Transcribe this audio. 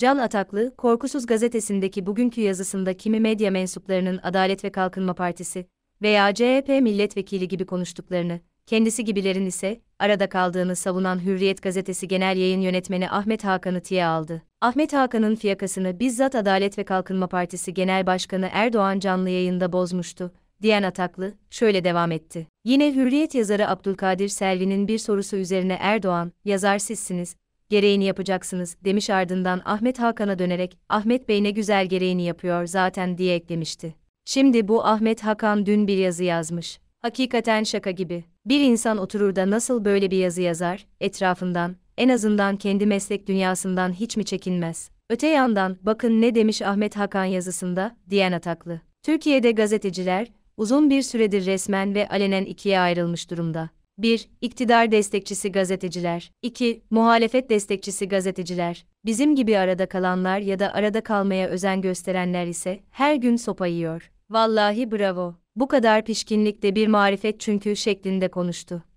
Can Ataklı, Korkusuz gazetesindeki bugünkü yazısında kimi medya mensuplarının Adalet ve Kalkınma Partisi veya CHP milletvekili gibi konuştuklarını, kendisi gibilerin ise arada kaldığını savunan Hürriyet gazetesi genel yayın yönetmeni Ahmet Hakan'ı tiye aldı. Ahmet Hakan'ın fiyakasını bizzat Adalet ve Kalkınma Partisi Genel Başkanı Erdoğan canlı yayında bozmuştu, diyen Ataklı şöyle devam etti. Yine Hürriyet yazarı Abdülkadir Selvi'nin bir sorusu üzerine Erdoğan, yazar sizsiniz, gereğini yapacaksınız demiş ardından Ahmet Hakan'a dönerek Ahmet Bey ne güzel gereğini yapıyor zaten diye eklemişti. Şimdi bu Ahmet Hakan dün bir yazı yazmış. Hakikaten şaka gibi. Bir insan oturur da nasıl böyle bir yazı yazar, etrafından, en azından kendi meslek dünyasından hiç mi çekinmez? Öte yandan, bakın ne demiş Ahmet Hakan yazısında, diyen ataklı. Türkiye'de gazeteciler, uzun bir süredir resmen ve alenen ikiye ayrılmış durumda. 1. İktidar destekçisi gazeteciler. 2. Muhalefet destekçisi gazeteciler. Bizim gibi arada kalanlar ya da arada kalmaya özen gösterenler ise her gün sopa yiyor. Vallahi bravo. Bu kadar pişkinlikte bir marifet çünkü şeklinde konuştu.